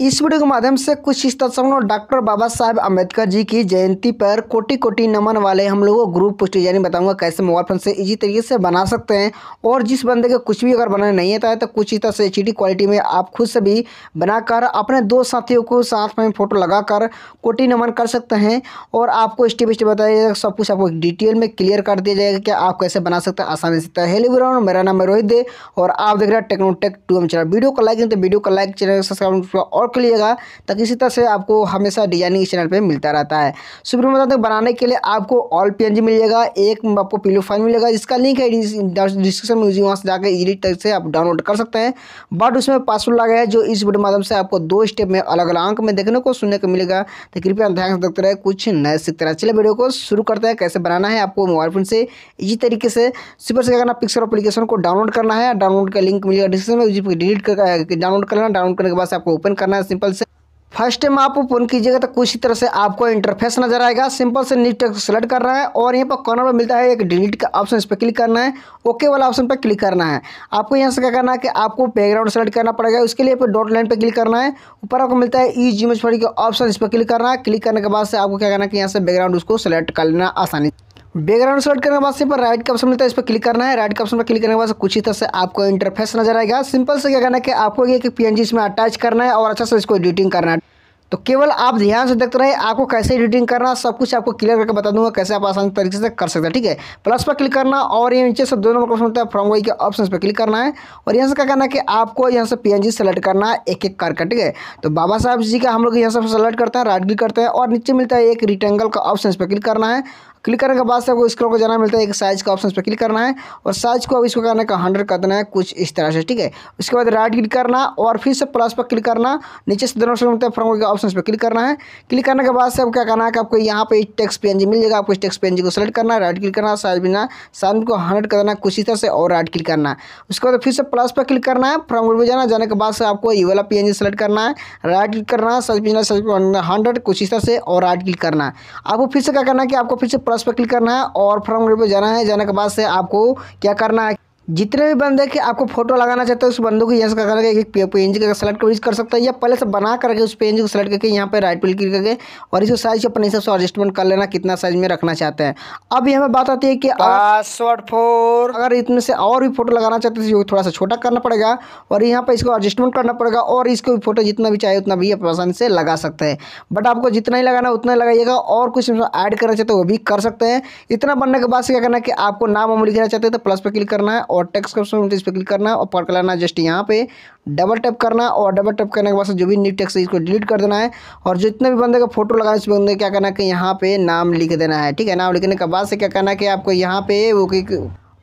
इस वीडियो के माध्यम से कुछ इस से डॉक्टर बाबा साहेब अम्बेडकर जी की जयंती पर कोटि कोटि नमन वाले हम लोगों को ग्रुप पोस्ट यानी बताऊंगा कैसे मोबाइल फोन से इजी तरीके से बना सकते हैं और जिस बंदे के कुछ भी अगर बनाने नहीं आता है तो कुछ इस तरह से एच क्वालिटी में आप खुद से भी बनाकर अपने दो साथियों को साथ में फोटो लगाकर कोटि नमन कर सकते हैं और आपको स्टेप बाई स्टेप बताया जाएगा सब कुछ आपको डिटेल में क्लियर कर दिया जाएगा कि आप कैसे बना सकते हैं आसानी से हेलो तो वीरान मेरा नाम है रोहित दे और आप देख रहे हैं Technotech two M channel video को लाइक नहीं तो वीडियो को लाइक चैनल सब्सक्राइब और वर्क करिएगा ताकि इसी तरह से आपको हमेशा डिजाइनिंग इस चैनल पर मिलता रहता है सुप्रीम बता दें बनाने के लिए आपको ऑल पी एन जी मिलेगा एक आपको पीलो फाइन मिलेगा जिसका लिंक है डिस्क्रिप्शन में वहाँ से जाकर इजी तरह से आप डाउनलोड कर सकते हैं बट उसमें पासवर्ड लगा है जो इस वीडियो माध्यम से आपको दो स्टेप में अलग अलग अंक में देखने को सुनने को मिलेगा तो कृपया ध्यान से देखते रहे कुछ नए सीखते रहे चले वीडियो को शुरू करते हैं कैसे बनाना है आपको मोबाइल फोन से इसी तरीके से सिपर से क्या करना पिक्सर एप्लीकेशन को डाउनलोड करना है डाउनलोड का लिंक मिलेगा डिस्क्रिप्शन में डिलीट कर डाउनलोड कर लेना डाउनलोड करने के बाद आपको ओपन करना है सिंपल से फर्स्ट टाइम आप ओपन कीजिएगा तो कुछ तरह से आपको इंटरफेस नजर आएगा सिंपल से नीट टेक्स्ट सेलेक्ट करना है और यहाँ पर कॉर्नर में मिलता है एक डिलीट का ऑप्शन इस पर क्लिक करना है ओके वाला ऑप्शन पर क्लिक करना है आपको यहाँ से क्या करना है कि आपको बैकग्राउंड सेलेक्ट करना पड़ेगा उसके लिए डॉट लाइन पर क्लिक करना है ऊपर आपको मिलता है ई जी का ऑप्शन इस पर क्लिक करना है क्लिक करने के बाद से आपको क्या करना है कि यहाँ से बैकग्राउंड उसको सेलेक्ट कर लेना आसानी बैकग्राउंड सेलेक्ट करने के बाद सिंपल राइट का ऑप्शन मिलता है इस पर क्लिक करना है राइट का ऑप्शन पर क्लिक करने के बाद कुछ ही तरह से आपको इंटरफेस नजर आएगा सिंपल से क्या करना है कि आपको ये पी इसमें अटैच करना है और अच्छा से इसको एडिटिंग करना है तो केवल आप ध्यान से देखते रहे आपको कैसे एडिटिंग करना सब कुछ आपको क्लियर करके बता दूंगा कैसे आप आसान तरीके से कर सकते हैं ठीक है प्लस पर क्लिक करना और ये नीचे से दो नंबर ऑप्शन होता है फ्रॉम वाई के ऑप्शन पर क्लिक करना है और यहाँ से क्या करना है कि आपको यहाँ से पीएनजी सेलेक्ट करना है एक एक करके ठीक है तो बाबा साहब जी का हम लोग यहाँ से सेलेक्ट करते हैं राइट क्लिक करते हैं और नीचे मिलता है एक रिटेंगल का ऑप्शन पर क्लिक करना है क्लिक करने के बाद से आपको स्क्रॉल को जाना मिलता है एक साइज का ऑप्शन पर क्लिक करना है और साइज को अब इसको करने का हंड्रेड कर देना है कुछ इस तरह से ठीक है उसके बाद राइट क्लिक करना और फिर से प्लस पर क्लिक करना नीचे से दोनों मिलते हैं फ्रॉम के ऑप्शन पर क्लिक करना है क्लिक करने के बाद से अब क्या करना है कि आपको यहाँ पे टेक्स पी मिल जाएगा आपको इस टेक्स पी को सेलेक्ट करना है राइट क्लिक करना साइज बिना साइज को हंड्रेड कर देना कुछ इस तरह से और राइट क्लिक करना है उसके बाद फिर से प्लस पर क्लिक करना है फ्रॉम पर जाना जाने के बाद से आपको ये वाला पी सेलेक्ट करना है राइट क्लिक करना है साइज बिना साइज हंड्रेड कुछ इस तरह से और राइट क्लिक करना है आपको फिर से क्या करना है कि आपको फिर से प्लस पर क्लिक करना है और फ्रॉम ग्रेड पर जाना है जाने के बाद से आपको क्या करना है जितने भी बंदे के आपको फोटो लगाना चाहते हैं उस बंदों को यस करके एक पेज का सेलेक्ट यूज कर सकते हैं या पहले से बना करके उस पेज को सेलेक्ट करके यहाँ पे राइट क्लिक करके और इसको साइज अपने हिसाब से एडजस्टमेंट कर लेना कितना साइज में रखना चाहते हैं अब यहाँ पर बात आती है कि पासवर्ड फोर अगर इतने से और भी फोटो लगाना चाहते हैं तो थोड़ा सा छोटा करना पड़ेगा और यहाँ पर इसको एडजस्टमेंट करना पड़ेगा और इसको भी फोटो जितना भी चाहिए उतना भी आप आसानी से लगा सकते हैं बट आपको जितना ही लगाना उतना ही लगाइएगा और कुछ ऐड करना चाहते हो वो भी कर सकते हैं इतना बनने के बाद से क्या करना है कि आपको नाम वाम लिखना चाहते हैं तो प्लस पर क्लिक करना है और और टेक्स्ट का ऑप्शन इस पर क्लिक करना और पकड़ लाना जस्ट यहाँ पे डबल टैप करना और डबल टैप करने के बाद जो भी न्यू टेक्स्ट है इसको डिलीट कर देना है और जितने भी बंदे का फोटो लगाना है उस बंदे क्या करना है कि यहाँ पे नाम लिख देना है ठीक है नाम लिखने के बाद से क्या करना है कि आपको यहाँ पे वो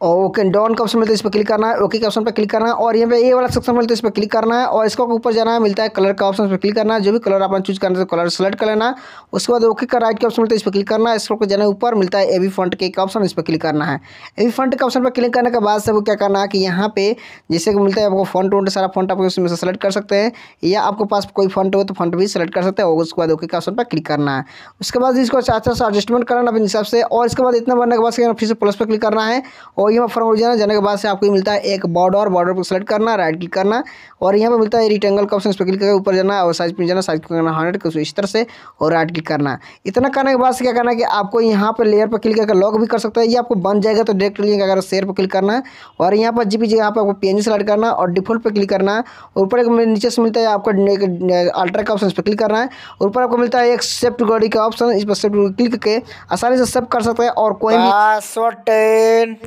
ओके डॉन का ऑप्शन मिलता है इस पर क्लिक करना है ओके के ऑप्शन पर क्लिक करना है और यहाँ पे ए वाला सेक्शन मिलता है इस पर क्लिक करना है और इसको ऊपर जाना है मिलता है कलर का ऑप्शन पर क्लिक करना है जो भी कलर आपने चूज करना है कलर तो सेलेक्ट कर लेना उसके बाद ओके का राइट का ऑप्शन मिलता है इस पर क्लिक करना है इसको जाना है ऊपर मिलता है ए बी फंड के ऑप्शन इस पर क्लिक करना है ए बी फंड के ऑप्शन पर क्लिक करने के बाद से वो क्या करना है कि यहाँ पे जैसे कि मिलता है आपको फंट वोट सारा फंट आपको उसमें सेलेक्ट कर सकते हैं या आपके पास कोई फंड हो तो फंड भी सेलेक्ट कर सकते हैं और उसके बाद ओके का ऑप्शन पर क्लिक करना है उसके बाद इसको अच्छा अच्छा एडजस्टमेंट करना अपने हिसाब से और इसके बाद इतना बनने के बाद फिर से प्लस पर क्लिक करना है और और यहाँ पर फॉर्म हो जाना जाने के बाद से आपको मिलता है एक बॉर्डर बॉर्डर पर सेलेक्ट करना राइट क्लिक करना और यहाँ पर मिलता है रिटेंगल का ऑप्शन इस पर क्लिक करके ऊपर जाना और साइज पर जाना साइज करना हंड्रेड कुछ इस तरह से और राइट क्लिक करना इतना करने के बाद से क्या करना है कि आपको यहाँ पर लेयर पर क्लिक करके लॉक भी कर सकता है ये आपको बन जाएगा तो डायरेक्ट लिंक अगर शेयर पर क्लिक करना और यहाँ पर जी पी पर आपको पी एन सेलेक्ट करना और डिफॉल्ट पर क्लिक करना और ऊपर एक नीचे से मिलता है आपको अल्ट्रा का ऑप्शन इस पर क्लिक करना है और ऊपर आपको मिलता है एक सेफ्ट गाड़ी का ऑप्शन इस पर सेफ्ट क्लिक करके आसानी से सेव कर सकते हैं और कोई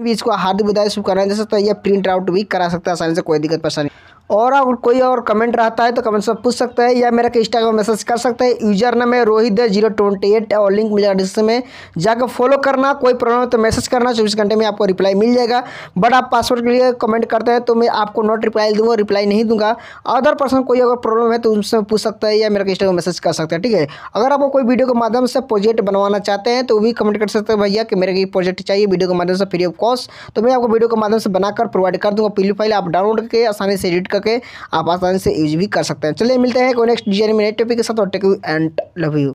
भी इसको आपको हार्दिक विदाई शुभकामनाएं करना दे सकता है या प्रिंट आउट भी करा सकता है आसानी से कोई दिक्कत परेशानी और अगर कोई और कमेंट रहता है तो कमेंट से पूछ सकता है या मेरा के इंस्टाग्राम मैसेज कर सकते हैं यूजर नाम है रोहित दे जीरो ट्वेंटी एट और लिंक मिल जाएगा डिस्क्रिप्शन में जाकर फॉलो करना कोई प्रॉब्लम है तो मैसेज करना चौबीस घंटे में आपको रिप्लाई मिल जाएगा बट आप पासवर्ड के लिए कमेंट करते हैं तो मैं आपको नॉट रिप्लाई दूंगा रिप्लाई नहीं दूंगा अदर पर्सन कोई अगर प्रॉब्लम है तो उनसे पूछ सकता है या मेरा इंस्टाग्राम मैसेज कर सकता है ठीक है अगर आपको कोई वीडियो के माध्यम से प्रोजेक्ट बनवाना चाहते हैं तो भी कमेंट कर सकते हैं भैया कि मेरे को प्रोजेक्ट चाहिए वीडियो के माध्यम से फ्री ऑफ कॉस्ट तो मैं आपको वीडियो के माध्यम से बनाकर प्रोवाइड कर दूँगा पीली फाइल आप डाउनलोड करके आसानी से एडिट कर करके आप आसानी से यूज भी कर सकते हैं चलिए मिलते हैं को नेक्स्ट डिजाइन में नए टॉपिक के साथ और take you and love you